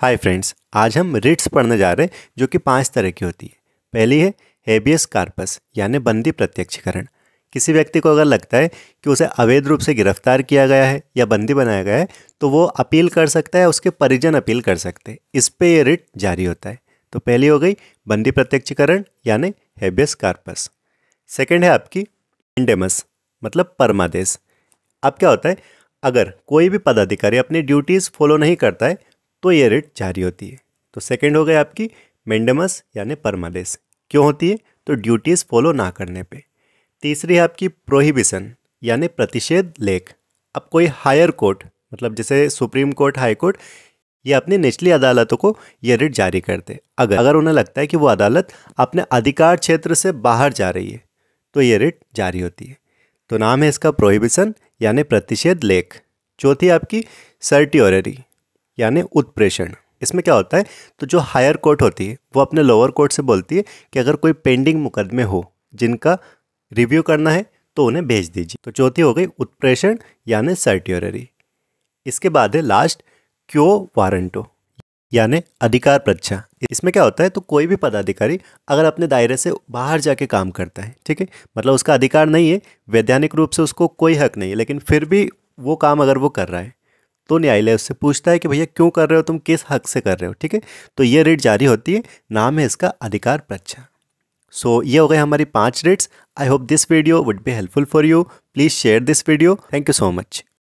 hi friends आज हम Ritz पढ़ने जा रहे हैं जो कि पांच तरह की होती है पहली है हेबियस कार्पस यानी बंदी प्रत्यक्षकरण किसी व्यक्ति को अगर लगता है कि उसे अवैध रूप से गिरफ्तार किया गया है या बंदी बनाया गया है तो वो अपील कर सकता है उसके परिजन अपील कर सकते हैं इस पर यह रिट जारी होता है तो पहली हो गई बंदी प्रत्यक्षीकरण यानी हेबियस कार्पस सेकेंड है आपकी इंडेमस मतलब परमादेश अब क्या होता है अगर कोई भी पदाधिकारी अपनी ड्यूटीज़ फॉलो नहीं करता है तो ये रिट जारी होती है तो सेकेंड हो गए आपकी मेंडमस यानी परमादेश क्यों होती है तो ड्यूटीज़ फॉलो ना करने पे तीसरी है आपकी प्रोहिबिशन यानी प्रतिषेध लेख अब कोई हायर कोर्ट मतलब जैसे सुप्रीम कोर्ट हाई कोर्ट ये अपनी निचली अदालतों को ये रिट जारी करते अगर अगर उन्हें लगता है कि वो अदालत अपने अधिकार क्षेत्र से बाहर जा रही है तो ये रिट जारी होती है तो नाम है इसका प्रोहिबिशन यानी प्रतिषेध लेख चौथी आपकी सर्टियोररी यानी उत्प्रेषण इसमें क्या होता है तो जो हायर कोर्ट होती है वो अपने लोअर कोर्ट से बोलती है कि अगर कोई पेंडिंग मुकदमे हो जिनका रिव्यू करना है तो उन्हें भेज दीजिए तो चौथी हो गई उत्प्रेषण यानी सर्ट्योररी इसके बाद है लास्ट क्यो वारंटो यानी अधिकार प्रच्छा इसमें क्या होता है तो कोई भी पदाधिकारी अगर अपने दायरे से बाहर जाके काम करता है ठीक है मतलब उसका अधिकार नहीं है वैधानिक रूप से उसको कोई हक नहीं है लेकिन फिर भी वो काम अगर वो कर रहा है तो न्यायालय उससे पूछता है कि भैया क्यों कर रहे हो तुम किस हक से कर रहे हो ठीक है तो ये रेट जारी होती है नाम है इसका अधिकार प्रच्छा सो so, ये हो गए हमारी पांच rates I hope this video would be helpful for you please share this video thank you so much